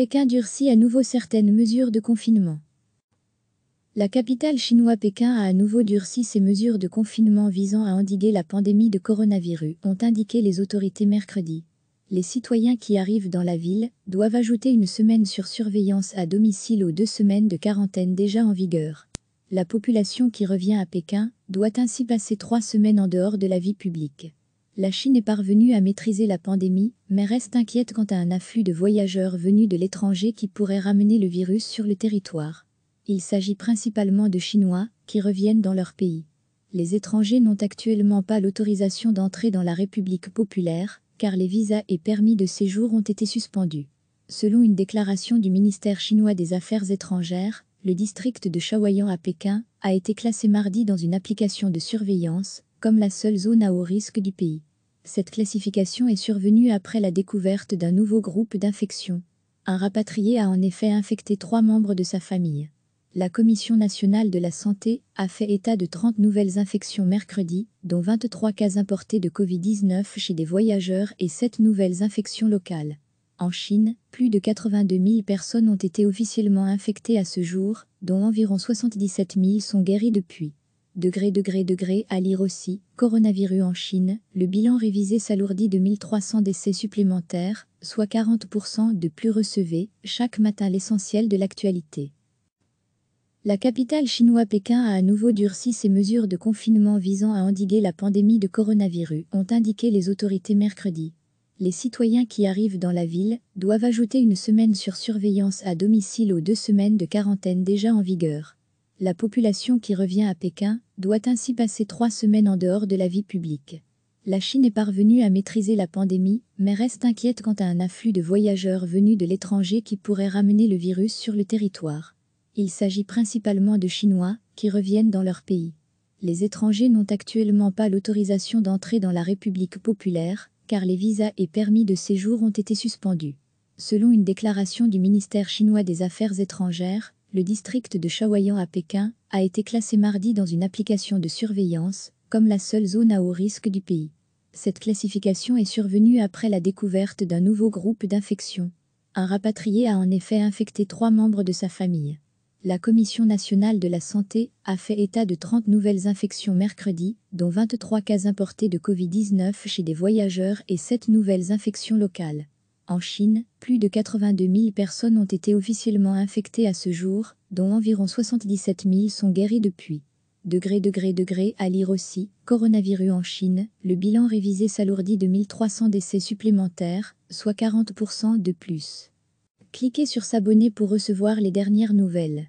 Pékin durcit à nouveau certaines mesures de confinement. La capitale chinoise Pékin a à nouveau durci ses mesures de confinement visant à endiguer la pandémie de coronavirus, ont indiqué les autorités mercredi. Les citoyens qui arrivent dans la ville doivent ajouter une semaine sur surveillance à domicile aux deux semaines de quarantaine déjà en vigueur. La population qui revient à Pékin doit ainsi passer trois semaines en dehors de la vie publique la Chine est parvenue à maîtriser la pandémie, mais reste inquiète quant à un afflux de voyageurs venus de l'étranger qui pourrait ramener le virus sur le territoire. Il s'agit principalement de Chinois qui reviennent dans leur pays. Les étrangers n'ont actuellement pas l'autorisation d'entrer dans la République populaire, car les visas et permis de séjour ont été suspendus. Selon une déclaration du ministère chinois des Affaires étrangères, le district de Shaoyang à Pékin a été classé mardi dans une application de surveillance comme la seule zone à haut risque du pays. Cette classification est survenue après la découverte d'un nouveau groupe d'infections. Un rapatrié a en effet infecté trois membres de sa famille. La Commission nationale de la santé a fait état de 30 nouvelles infections mercredi, dont 23 cas importés de Covid-19 chez des voyageurs et 7 nouvelles infections locales. En Chine, plus de 82 000 personnes ont été officiellement infectées à ce jour, dont environ 77 000 sont guéries depuis degré degré degré à lire aussi, coronavirus en Chine, le bilan révisé s'alourdit de 1300 décès supplémentaires, soit 40% de plus recevés, chaque matin l'essentiel de l'actualité. La capitale chinoise Pékin a à nouveau durci ses mesures de confinement visant à endiguer la pandémie de coronavirus, ont indiqué les autorités mercredi. Les citoyens qui arrivent dans la ville doivent ajouter une semaine sur surveillance à domicile aux deux semaines de quarantaine déjà en vigueur. La population qui revient à Pékin doit ainsi passer trois semaines en dehors de la vie publique. La Chine est parvenue à maîtriser la pandémie, mais reste inquiète quant à un afflux de voyageurs venus de l'étranger qui pourrait ramener le virus sur le territoire. Il s'agit principalement de Chinois qui reviennent dans leur pays. Les étrangers n'ont actuellement pas l'autorisation d'entrer dans la République populaire, car les visas et permis de séjour ont été suspendus. Selon une déclaration du ministère chinois des Affaires étrangères, le district de Shaoyang à Pékin a été classé mardi dans une application de surveillance comme la seule zone à haut risque du pays. Cette classification est survenue après la découverte d'un nouveau groupe d'infections. Un rapatrié a en effet infecté trois membres de sa famille. La Commission nationale de la santé a fait état de 30 nouvelles infections mercredi, dont 23 cas importés de Covid-19 chez des voyageurs et 7 nouvelles infections locales. En Chine, plus de 82 000 personnes ont été officiellement infectées à ce jour, dont environ 77 000 sont guéries depuis. Degré, degré, degré, à lire aussi, coronavirus en Chine, le bilan révisé s'alourdit de 1300 décès supplémentaires, soit 40% de plus. Cliquez sur s'abonner pour recevoir les dernières nouvelles.